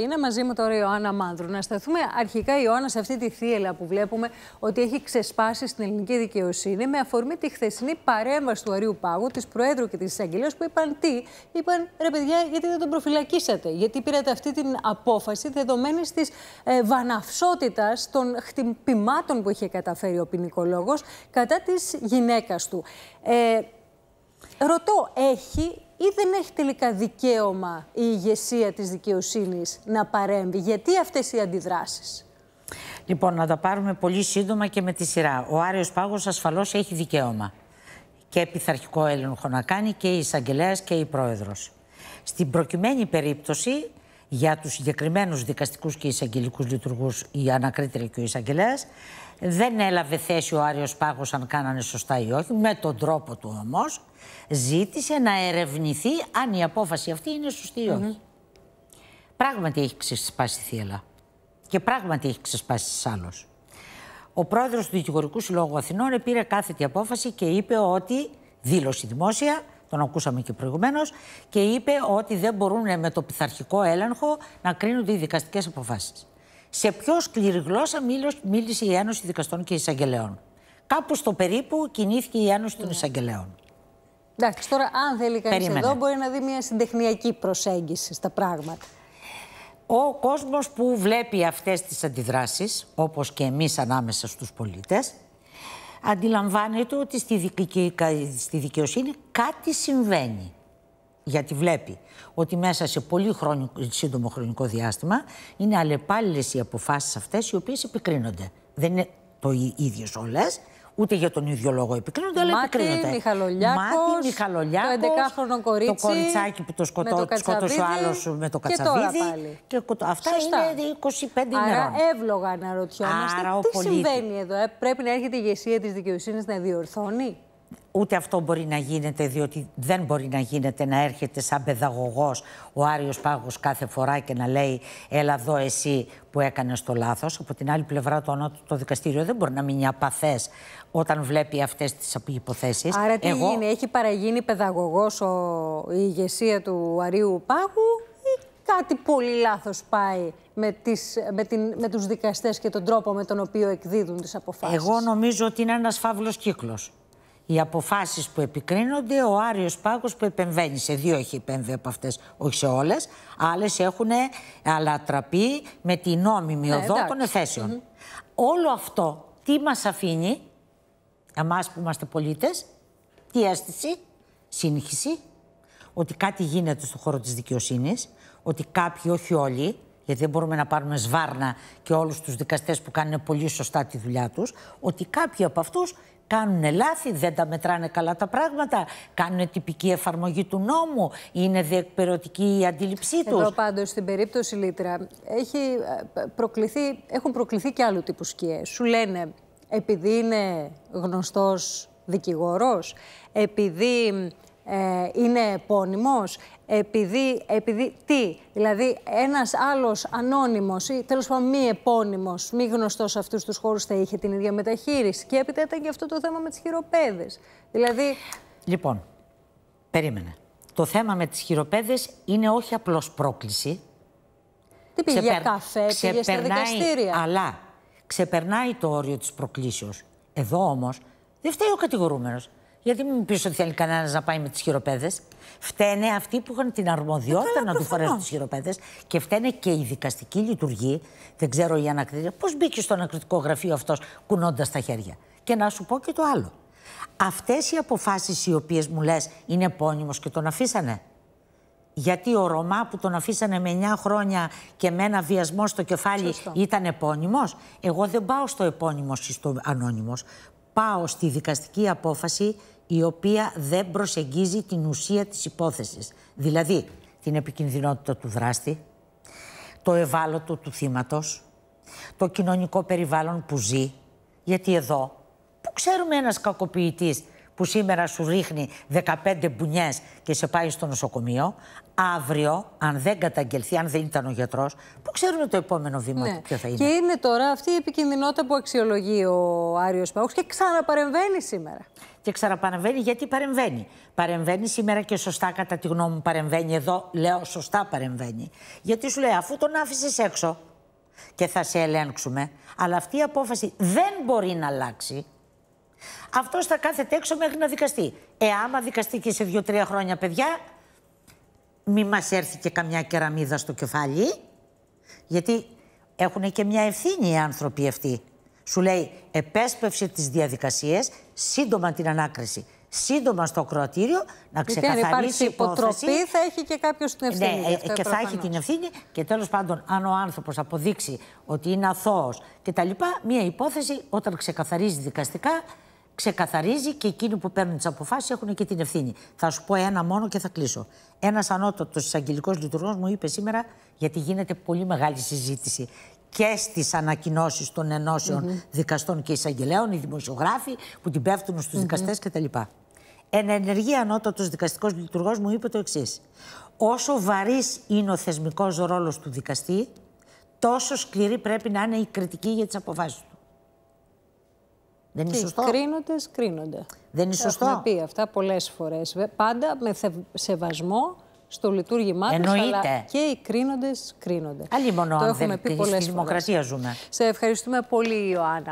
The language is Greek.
Είναι μαζί μου τώρα η Ιωάννα Μάνδρου. Να σταθούμε αρχικά, η Ιωάννα, σε αυτή τη θύελα που βλέπουμε ότι έχει ξεσπάσει στην ελληνική δικαιοσύνη με αφορμή τη χθεσινή παρέμβαση του Αρίου Πάγου, της Προέδρου και της Εισαγγελέα, που είπαν τι, είπαν ρε παιδιά, γιατί δεν τον προφυλακίσατε, γιατί πήρατε αυτή την απόφαση δεδομένης της ε, βαναυσότητας των χτυπημάτων που είχε καταφέρει ο ποινικολόγος κατά της γυναίκας του. Ε, Ρωτώ, έχει ή δεν έχει τελικά δικαίωμα η ηγεσία της δικαιοσύνης να παρέμβει. Γιατί αυτές οι αντιδράσεις. Λοιπόν, να τα πάρουμε πολύ σύντομα και με τη σειρά. Ο Άριος Πάγος ασφαλώς έχει δικαίωμα και πειθαρχικό έλεγχο να κάνει και η εισαγγελέας και η πρόεδρος. Στην προκειμένη περίπτωση για τους συγκεκριμένους δικαστικούς και εισαγγελικούς λειτουργούς η ανακρίτρια και ο εισαγγελέας. Δεν έλαβε θέση ο Άριος Πάγος αν κάνανε σωστά ή όχι, με τον τρόπο του όμως. Ζήτησε να ερευνηθεί αν η απόφαση αυτή είναι σωστή ή όχι. Πράγματι έχει ξεσπάσει η θύελα. Και πράγματι έχει ξεσπάσει άλλος. Ο πρόεδρος του Δικηγορικού Συλλόγου Αθηνών πήρε κάθετη απόφαση και είπε ότι, δήλωσε δημόσια, τον ακούσαμε και προηγουμένως, και είπε ότι δεν μπορούν με το πειθαρχικό έλεγχο να κρίνονται οι δικαστικές αποφάσεις. Σε πιο σκληρή γλώσσα μίλησε η Ένωση Δικαστών και Εισαγγελέων. Κάπου στο περίπου κινήθηκε η Ένωση των ναι. Εισαγγελέων. Εντάξει, τώρα αν θέλει κανείς εδώ μπορεί να δει μια συντεχνιακή προσέγγιση στα πράγματα. Ο κόσμος που βλέπει αυτές τις αντιδράσεις, όπως και εμείς ανάμεσα στους πολίτες, αντιλαμβάνεται ότι στη, δικαιοσύνη κάτι συμβαίνει. Γιατί βλέπει ότι μέσα σε πολύ χρονικό, σύντομο χρονικό διάστημα είναι αλλεπάλληλες οι αποφάσεις αυτές οι οποίες επικρίνονται. Δεν είναι το ίδιος όλες, Ούτε για τον ίδιο λόγο επικρίνονται, αλλά επικρίνονται. Μάτι, Μιχαλολιάκος, το 11χρονο κορίτσι, το κοριτσάκι που το σκοτώ, σκότωσε ο άλλος με το κατσαβίδι. Και τώρα πάλι. αυτά είναι 25 ημερών. Άρα εύλογα να Άρα, τι συμβαίνει εδώ. Ε, πρέπει να έρχεται η ηγεσία της δικαιοσύνης να διορθώνει ούτε αυτό μπορεί να γίνεται, διότι δεν μπορεί να γίνεται να έρχεται σαν παιδαγωγός ο Άριος Πάγος κάθε φορά και να λέει «Έλα εδώ εσύ που έκανες το λάθος». Από την άλλη πλευρά το δικαστήριο δεν μπορεί να μείνει απαθές όταν βλέπει αυτές τις υποθέσεις. Άρα τι Εγώ... έχει παραγίνει παιδαγωγός ο... η ηγεσία του Αρίου Πάγου ή κάτι πολύ λάθος πάει με, τις, με, την, με τους δικαστές και τον τρόπο με τον οποίο εκδίδουν τις αποφάσεις. Εγώ νομίζω ότι είναι ένας φαύλος κύκλος οι αποφάσεις που επικρίνονται, ο Άριος Πάγος που επεμβαίνει. Σε δύο έχει επέμβει από αυτές, όχι σε όλες. Άλλες έχουν αλατραπεί με την νόμιμη ναι, οδό των εθέσεων. Όλο αυτό τι μας αφήνει, εμάς που είμαστε πολίτες, τι αίσθηση, σύγχυση, ότι κάτι γίνεται στον χώρο της δικαιοσύνης, ότι κάποιοι, όχι όλοι, γιατί δεν μπορούμε να πάρουμε σβάρνα και όλους τους δικαστές που κάνουν πολύ σωστά τη δουλειά τους, ότι κάποιοι από αυτούς κάνουν λάθη, δεν τα μετράνε καλά τα πράγματα, κάνουν τυπική εφαρμογή του νόμου, είναι διεκπαιρεωτική η αντίληψή τους. Εδώ πάντως στην περίπτωση Λίτρα έχει ε, προκληθεί, έχουν προκληθεί και άλλου τύπου σκιές. Σου λένε επειδή είναι γνωστός δικηγόρος, επειδή ε, είναι επώνυμος επειδή, επειδή τι, δηλαδή ένας άλλος ανώνυμος ή τέλος πάντων μη επώνυμος, μη γνωστός σε αυτούς τους χώρους θα είχε την ίδια μεταχείριση. Και έπειτα ήταν και αυτό το θέμα με τις χειροπέδες. Δηλαδή... Λοιπόν, περίμενε. Το θέμα με τις χειροπέδες είναι όχι απλώς πρόκληση. Τι πήγε για καφέ, ξεπερνάει, στα δικαστήρια. Αλλά ξεπερνάει το όριο της προκλήσεως. Εδώ όμως δεν φταίει ο κατηγορούμενος. Γιατί μην πεις ότι θέλει κανένας να πάει με τις χειροπέδες. Φταίνε αυτοί που είχαν την αρμοδιότητα ε, να του φορέσουν τις χειροπέδες και φταίνε και η δικαστική λειτουργή. Δεν ξέρω η ανακριτή. Πώς μπήκε στο ανακριτικό γραφείο αυτός κουνώντας τα χέρια. Και να σου πω και το άλλο. Αυτές οι αποφάσεις οι οποίες μου λες είναι πόνιμο και τον αφήσανε. Γιατί ο Ρωμά που τον αφήσανε με 9 χρόνια και με ένα βιασμό στο κεφάλι ήταν επώνυμος. Εγώ δεν πάω στο επώνυμο ή στο ανώνυμος. Πάω στη δικαστική απόφαση η οποία δεν προσεγγίζει την ουσία της υπόθεσης. Δηλαδή, την επικινδυνότητα του δράστη, το ευάλωτο του θύματος, το κοινωνικό περιβάλλον που ζει, γιατί εδώ, που ξέρουμε ένας κακοποιητής που σήμερα σου ρίχνει 15 μπουνιές και σε πάει στο νοσοκομείο, αύριο, αν δεν καταγγελθεί, αν δεν ήταν ο γιατρός, που ξέρουμε το επόμενο βήμα ναι. ποιο θα είναι. Και είναι τώρα αυτή η επικινδυνότητα που αξιολογεί ο Άριος Παγό και ξαναπαρεμβαίνει σήμερα. Και ξαναπαρεμβαίνει γιατί παρεμβαίνει. Παρεμβαίνει σήμερα και σωστά, κατά τη γνώμη μου, παρεμβαίνει. Εδώ λέω σωστά παρεμβαίνει. Γιατί σου λέει, αφού τον άφησες έξω και θα σε ελέγξουμε, αλλά αυτή η απόφαση δεν μπορεί να αλλάξει. Αυτός θα κάθεται έξω μέχρι να δικαστεί. Ε, άμα δικαστεί και σε δύο-τρία χρόνια, παιδιά, μη μας έρθει και καμιά κεραμίδα στο κεφάλι. Γιατί έχουν και μια ευθύνη οι άνθρωποι αυτοί. Σου λέει, επέσπευσε τις διαδικασίες, σύντομα την ανάκριση. Σύντομα στο ακροατήριο να ξεκαθαρίσει. Αν υποτροπή, θα έχει και κάποιος την ναι, ευθύνη. Ναι, και προφανώς. θα έχει την ευθύνη και τέλος πάντων, αν ο άνθρωπος αποδείξει ότι είναι αθώος κτλ., μία υπόθεση όταν ξεκαθαρίζει δικαστικά ξεκαθαρίζει και εκείνοι που παίρνουν τις αποφάσεις έχουν και την ευθύνη. Θα σου πω ένα μόνο και θα κλείσω. Ένας ανώτατος εισαγγελικός λειτουργός μου είπε σήμερα, γιατί γίνεται πολύ μεγάλη συζήτηση και στις ανακοινώσεις των ενώσεων mm -hmm. δικαστών και εισαγγελέων, οι δημοσιογράφοι που την πέφτουν στους mm -hmm. δικαστές κτλ. Εν ενεργή ανώτατος δικαστικός λειτουργός μου είπε το εξής. Όσο βαρύς είναι ο θεσμικός ρόλος του δικαστή, τόσο σκληρή πρέπει να είναι η κριτική για τις αποφάσεις του. Δεν είναι σωστό. Κρίνοντε, κρίνονται. Δεν είναι σωστό. Έχουμε πει αυτά πολλές φορές. Πάντα με σεβασμό στο λειτουργήμά τους. Αλλά και οι κρίνοντες κρίνονται. Αλλή μόνο αν δεν τη δημοκρατία ζούμε. Σε ευχαριστούμε πολύ, Ιωάννα.